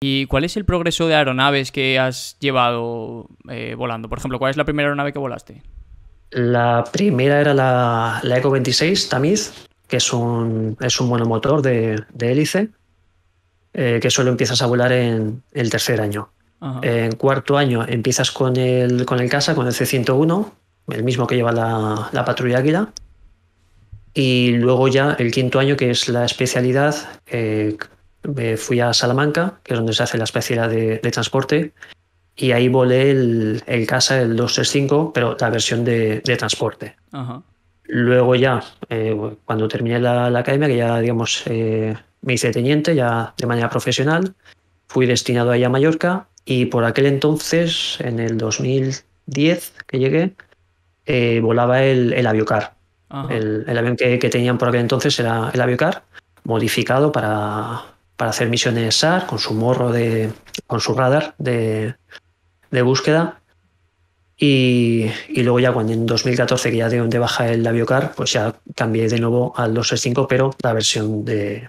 ¿Y cuál es el progreso de aeronaves que has llevado eh, volando? Por ejemplo, ¿cuál es la primera aeronave que volaste? La primera era la, Eco 26 Tamiz, que es un, es un monomotor de, hélice, eh, que solo empiezas a volar en el tercer año. En cuarto año empiezas con el, con el CASA, con el C101, el mismo que lleva la, patrulla Águila. Y luego ya el quinto año, que es la especialidad, eh, fui a Salamanca, que es donde se hace la especialidad de, transporte, y ahí volé el, el CASA, el 265, pero la versión de, de transporte. Luego ya, eh, cuando terminé la, academia, que ya, digamos, eh, me hice teniente ya de manera profesional, fui destinado allá a Mallorca y por aquel entonces, en el 2010 que llegué, eh, volaba el, el aviocar. El, el, avión que, que, tenían por aquel entonces era el aviocar, modificado para, para hacer misiones SAR con su morro de. con su radar de, de búsqueda. Y, luego ya cuando en 2014 que ya de donde baja el Aviocar, pues ya cambié de nuevo al 265, pero la versión de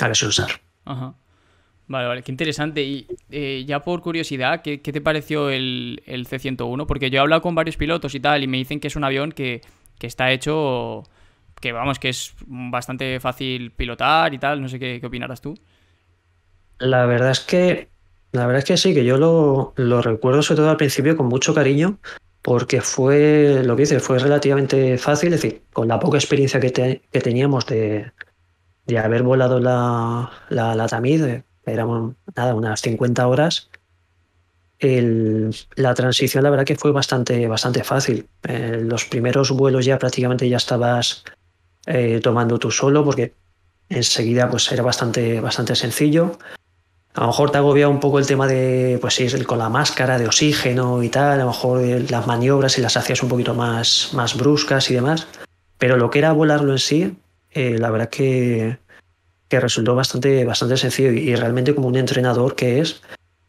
la versión SAR. Vale, vale, qué interesante. Y eh, ya por curiosidad, ¿qué, te pareció el, el, C-101? Porque yo he hablado con varios pilotos y tal, y me dicen que es un avión que, que está hecho, que vamos, que es bastante fácil pilotar y tal. No sé qué, qué opinarás tú. La verdad es que, la verdad es que sí, que yo lo, recuerdo sobre todo al principio con mucho cariño, porque fue, lo que dices, fue relativamente fácil, es decir, con la poca experiencia que, que teníamos de, haber volado la, la, la eh, éramos nada, unas 50 horas, la transición la verdad que fue bastante, bastante fácil. Eh, los primeros vuelos ya prácticamente ya estabas eh, tomando tú solo, porque enseguida pues era bastante, bastante sencillo a lo mejor te agobia un poco el tema de, pues sí, con la máscara de oxígeno y tal, a lo mejor eh, las maniobras y las hacías un poquito más, más bruscas y demás, pero lo que era volarlo en sí, eh, la verdad que, resultó bastante, bastante sencillo y, realmente como un entrenador que es,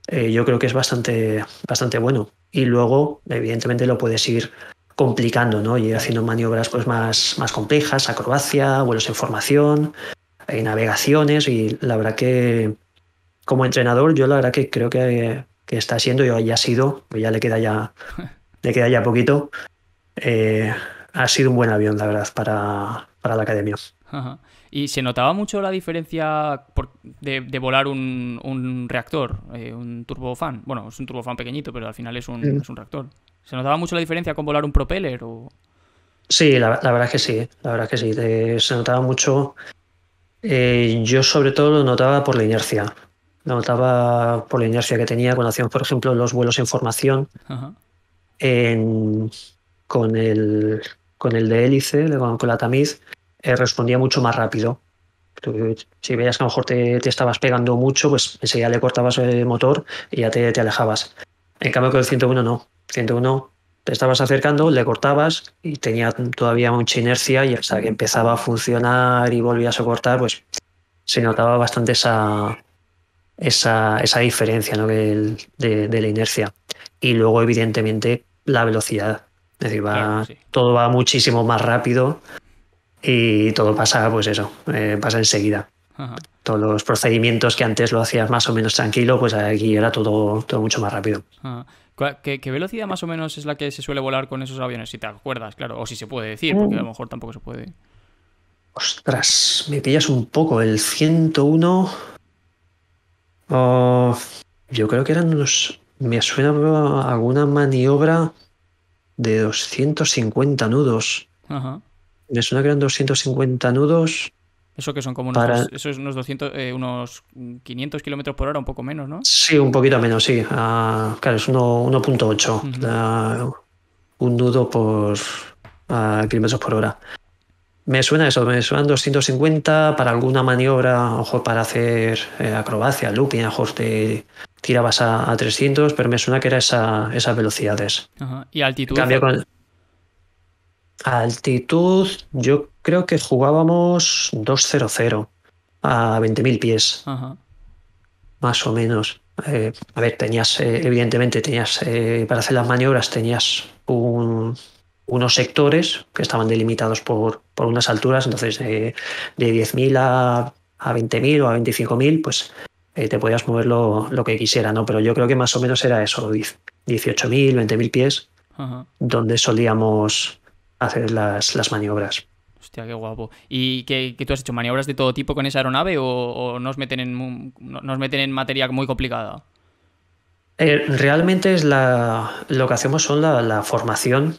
eh, yo creo que es bastante, bastante bueno. Y luego, evidentemente, lo puedes ir complicando, ¿no? Y haciendo maniobras pues, más, más complejas, acrobacia, vuelos en formación, navegaciones, y la verdad que como entrenador, yo la verdad que creo que, está siendo, y ya ha sido, pues ya le queda ya, le queda ya poquito. Eh, ha sido un buen avión, la verdad, para, la academia. ¿Y se notaba mucho la diferencia de, volar un, reactor, eh, un turbofan? Bueno, es un turbofan pequeñito, pero al final mm. es un, reactor. ¿Se notaba mucho la diferencia con volar un propeller? O... Sí, la, verdad es que sí, la verdad es que sí. se notaba mucho. Eh, yo sobre todo lo notaba por la inercia. Notaba por la inercia que tenía cuando hacíamos, por ejemplo, los vuelos en formación En, con, el, con el de hélice, con, la tamiz, eh, respondía mucho más rápido. Si veías que a lo mejor te, estabas pegando mucho, pues enseguida le cortabas el motor y ya te, te alejabas. En cambio, con el 101 no. 101 te estabas acercando, le cortabas y tenía todavía mucha inercia y hasta que empezaba a funcionar y volvías a cortar, pues se notaba bastante esa, esa, esa diferencia de, la inercia. Y luego, evidentemente, la velocidad. Es decir, va, todo va muchísimo más rápido y todo pasa, pues eso, eh, pasa enseguida. Todos los procedimientos que antes lo hacías más o menos tranquilo, pues aquí era todo, todo mucho más rápido. ¿Qué, ¿Qué, velocidad más o menos es la que se suele volar con esos aviones? Si te acuerdas, claro. O si se puede decir, porque a lo mm. mejor tampoco se puede. Ostras, me pillas un poco. El 101 Ah, yo creo que eran unos. Me suena a alguna maniobra de 250 nudos. Me suena que eran 250 nudos. Eso que son como unos, eso es unos, 200, eh, unos 500 kilómetros por hora, un poco menos, ¿no? Sí, un poquito menos, sí. Ah, claro, es 1.8. un nudo por kilómetros por hora. Me suena eso, me suenan 250 para alguna maniobra, ojo, para hacer eh, acrobacia, looping, mejor te tirabas a, 300, pero me suena que era esas velocidades. ¿Y altitud? Cambio con... Altitud, yo creo que jugábamos 200 a 20.000 pies. Más o menos. Eh, a ver, tenías, eh, evidentemente, tenías, para hacer las maniobras tenías unos sectores que estaban delimitados por, por unas alturas, entonces eh, de 10.000 a, 20.000 o a 25.000, pues eh, te podías mover lo, que quisiera, ¿no? Pero yo creo que más o menos era eso, 18.000, 20.000 pies, donde solíamos hacer las, las, maniobras. Hostia, qué guapo. ¿Y qué, tú has hecho? ¿Maniobras de todo tipo con esa aeronave o, nos, meten en, nos meten en materia muy complicada? Eh, realmente es lo que hacemos son la, formación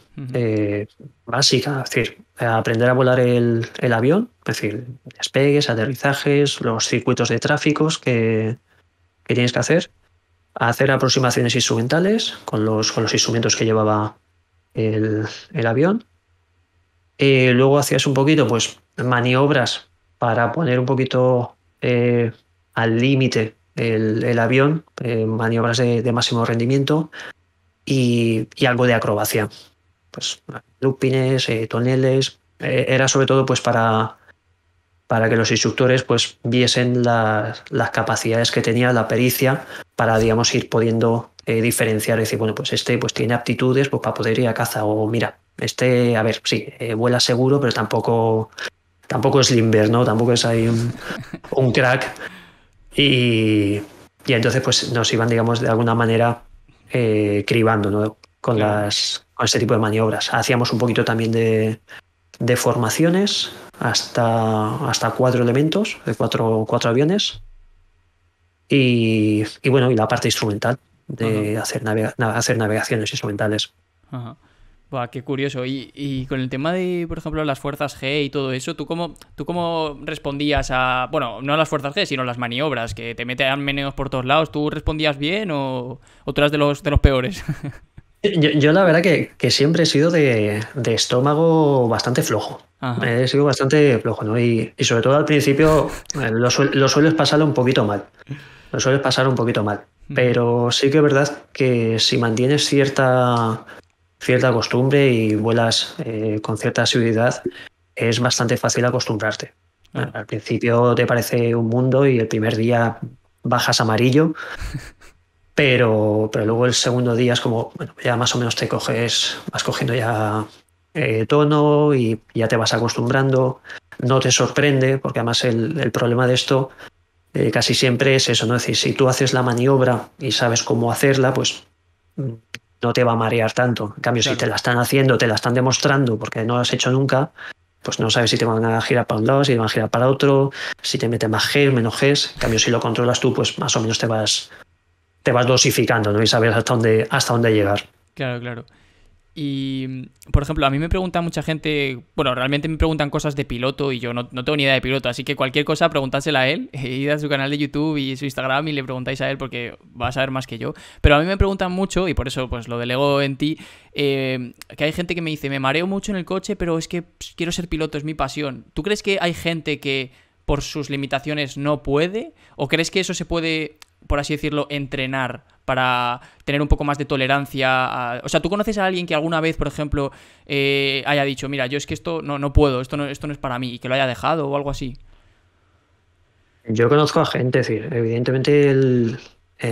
básica, es decir, aprender a volar el, avión, es decir, despegues, aterrizajes, los circuitos de tráficos que, tienes que hacer, hacer aproximaciones instrumentales con los, instrumentos que llevaba el, avión. Eh, luego hacías un poquito, pues, maniobras para poner un poquito eh, al límite el, avión, eh, maniobras de, máximo rendimiento y algo de acrobacia pues, lupines eh, toneles. Eh, era sobre todo pues, para, para que los instructores pues, viesen las, capacidades que tenía, la pericia, para digamos, ir pudiendo eh, diferenciar, decir, bueno, pues este pues, tiene aptitudes pues, para poder ir a caza, o mira, este, a ver, sí, vuela seguro, pero tampoco, tampoco es limber, ¿no? Tampoco es ahí un, un crack. Y, entonces pues nos iban, digamos, de alguna manera cribando, Con, las, este tipo de maniobras. Hacíamos un poquito también de, formaciones hasta, hasta cuatro elementos, de cuatro, aviones. Y, bueno, y la parte instrumental de hacer, hacer navegaciones instrumentales. Ajá. qué curioso. Y, y, con el tema de, por ejemplo, las fuerzas G y todo eso, ¿tú cómo, ¿tú respondías a. Bueno, no a las fuerzas G, sino a las maniobras, que te metían meneos por todos lados? ¿Tú respondías bien o, otras tú eras de los, de los peores? Yo, la verdad que, siempre he sido de, estómago bastante flojo. Eh, he sido bastante flojo, ¿no? Y, sobre todo al principio eh, lo, sueles pasar un poquito mal. Lo sueles pasar un poquito mal. Mm. Pero sí que es verdad que si mantienes cierta, cierta costumbre y vuelas eh, con cierta asiduidad, es bastante fácil acostumbrarte. Ah. Al principio te parece un mundo y el primer día bajas amarillo Pero, pero luego el segundo día es como, bueno, ya más o menos te coges, vas cogiendo ya eh, tono y ya te vas acostumbrando, no te sorprende, porque además el, problema de esto eh, casi siempre es eso, ¿no? Es decir, si tú haces la maniobra y sabes cómo hacerla, pues mm, no te va a marear tanto. En cambio, si te la están haciendo, te la están demostrando porque no lo has hecho nunca, pues no sabes si te van a girar para un lado, si te van a girar para otro, si te mete más G, menos G. En cambio, si lo controlas tú, pues más o menos te vas te vas dosificando, ¿no? Y sabes hasta dónde, hasta dónde llegar. Claro, claro. Y, por ejemplo, a mí me pregunta mucha gente, bueno, realmente me preguntan cosas de piloto y yo no, tengo ni idea de piloto, así que cualquier cosa preguntásela a él, id a su canal de YouTube y su Instagram y le preguntáis a él porque va a saber más que yo. Pero a mí me preguntan mucho, y por eso pues lo delego en ti, eh, que hay gente que me dice, me mareo mucho en el coche, pero es que quiero ser piloto, es mi pasión. ¿Tú crees que hay gente que por sus limitaciones no puede? ¿O crees que eso se puede por así decirlo, entrenar para tener un poco más de tolerancia. O sea, ¿tú conoces a alguien que alguna vez, por ejemplo, eh, haya dicho, mira, yo es que esto no, no puedo, esto no, esto no es para mí, y que lo haya dejado o algo así? Yo conozco a gente, es decir, evidentemente el,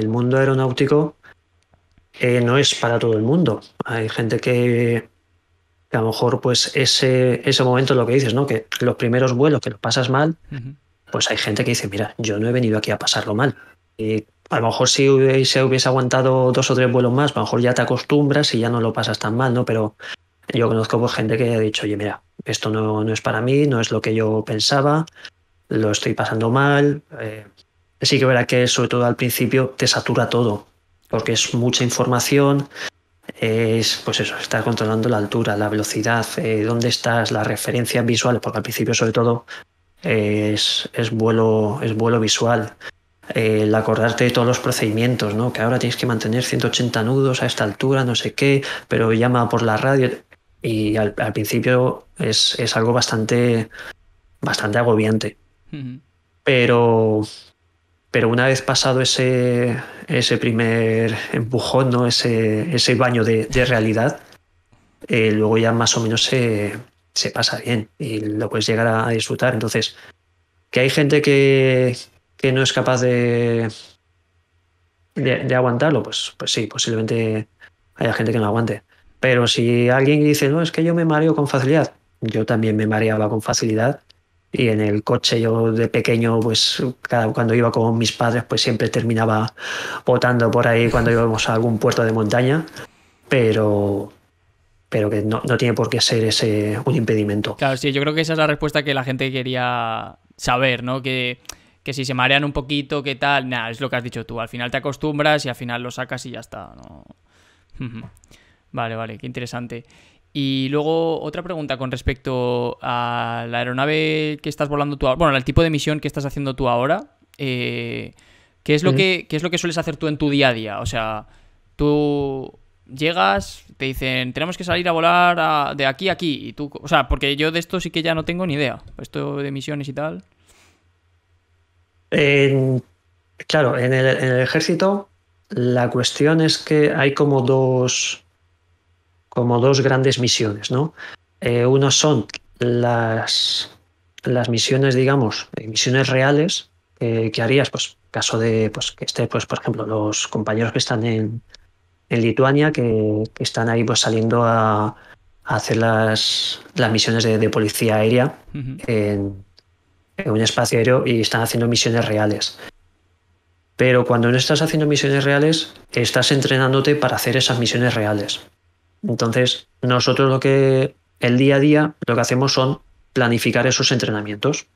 mundo aeronáutico eh, no es para todo el mundo. Hay gente que, a lo mejor, pues ese, ese momento, lo que dices, ¿no? Que los primeros vuelos que lo pasas mal, pues hay gente que dice, mira, yo no he venido aquí a pasarlo mal. Y a lo mejor si hubiese, aguantado dos o tres vuelos más, a lo mejor ya te acostumbras y ya no lo pasas tan mal, ¿no? Pero yo conozco pues, gente que ha dicho, oye, mira, esto no, es para mí, no es lo que yo pensaba, lo estoy pasando mal. Eh, sí que verá que sobre todo al principio te satura todo, porque es mucha información, es pues eso, estás controlando la altura, la velocidad, eh, dónde estás, las referencias visuales, porque al principio sobre todo es, es, vuelo, es vuelo visual. Eh, el acordarte de todos los procedimientos, ¿no? Que ahora tienes que mantener 180 nudos a esta altura, no sé qué, pero llama por la radio. Y al, principio es, algo bastante, bastante agobiante. Pero, pero una vez pasado ese, ese primer empujón, ¿no? ese, ese baño de, realidad, eh, luego ya más o menos se, pasa bien y lo puedes llegar a disfrutar. Entonces, que hay gente que, que no es capaz de, de, aguantarlo, pues, pues sí, posiblemente haya gente que no aguante. Pero si alguien dice, no, es que yo me mareo con facilidad, yo también me mareaba con facilidad. Y en el coche yo de pequeño, pues cada, cuando iba con mis padres, pues siempre terminaba botando por ahí cuando íbamos a algún puerto de montaña. Pero, pero que no, tiene por qué ser ese un impedimento. Claro, sí, yo creo que esa es la respuesta que la gente quería saber, ¿no? Que que si se marean un poquito, qué tal, nada, es lo que has dicho tú, al final te acostumbras y al final lo sacas y ya está, ¿no? vale, vale, qué interesante. Y luego otra pregunta con respecto a la aeronave que estás volando tú ahora, bueno, al tipo de misión que estás haciendo tú ahora, eh, ¿qué, es lo que, es lo que sueles hacer tú en tu día a día? O sea, tú llegas, te dicen, tenemos que salir a volar de aquí a aquí, y tú, o sea, porque yo de esto sí que ya no tengo ni idea, esto de misiones y tal claro, en el, ejército la cuestión es que hay como dos, como dos grandes misiones, ¿no? Eh, son las, las misiones, digamos, eh, misiones reales eh, que harías, pues, caso de pues, que esté, pues, por ejemplo, los compañeros que están en, en Lituania, que, están ahí pues saliendo a, hacer las, las misiones de, policía aérea en en un espacio aéreo y están haciendo misiones reales. Pero cuando no estás haciendo misiones reales, estás entrenándote para hacer esas misiones reales. Entonces, nosotros lo que el día a día lo que hacemos son planificar esos entrenamientos.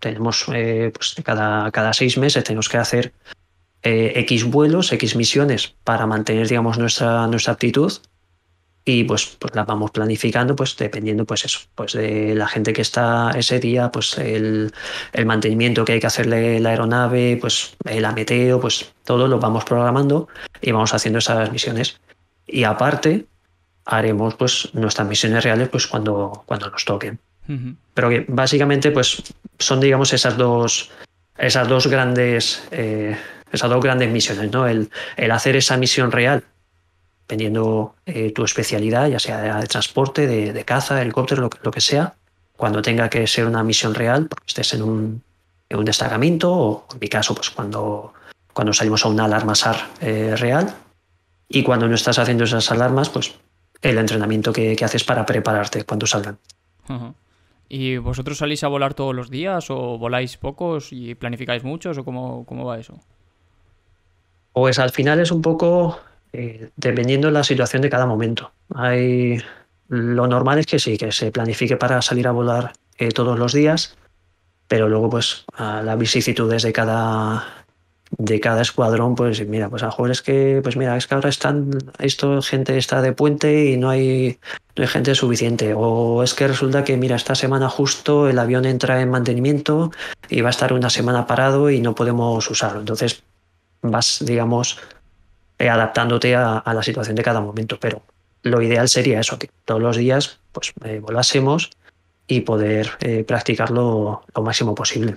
Tenemos, eh, pues cada, cada seis meses tenemos que hacer eh, X vuelos, X misiones para mantener, digamos, nuestra, nuestra aptitud y pues, pues las vamos planificando pues dependiendo pues eso pues de la gente que está ese día pues el, el mantenimiento que hay que hacerle la aeronave pues el ameteo pues todo lo vamos programando y vamos haciendo esas misiones y aparte haremos pues nuestras misiones reales pues cuando cuando nos toquen pero que básicamente pues son digamos esas dos esas dos grandes eh, esas dos grandes misiones no el, el hacer esa misión real dependiendo eh, tu especialidad, ya sea de, transporte, de, caza, helicóptero, lo, que sea, cuando tenga que ser una misión real, porque pues, estés en un, destacamento o en mi caso, pues cuando, cuando salimos a una alarma SAR eh, real. Y cuando no estás haciendo esas alarmas, pues el entrenamiento que, haces para prepararte cuando salgan. ¿Y vosotros salís a volar todos los días o voláis pocos y planificáis muchos o cómo, cómo va eso? Pues al final es un poco eh, dependiendo de la situación de cada momento. Hay, lo normal es que sí, que se planifique para salir a volar eh, todos los días, pero luego pues a las vicisitudes de cada de cada escuadrón, pues mira, pues a lo mejor es que, pues mira, es que ahora están, esto gente está de puente y no hay, no hay gente suficiente. O es que resulta que, mira, esta semana justo el avión entra en mantenimiento y va a estar una semana parado y no podemos usarlo. Entonces vas, digamos, eh, adaptándote a, la situación de cada momento. Pero lo ideal sería eso, que todos los días pues eh, volásemos y poder eh, practicarlo lo máximo posible.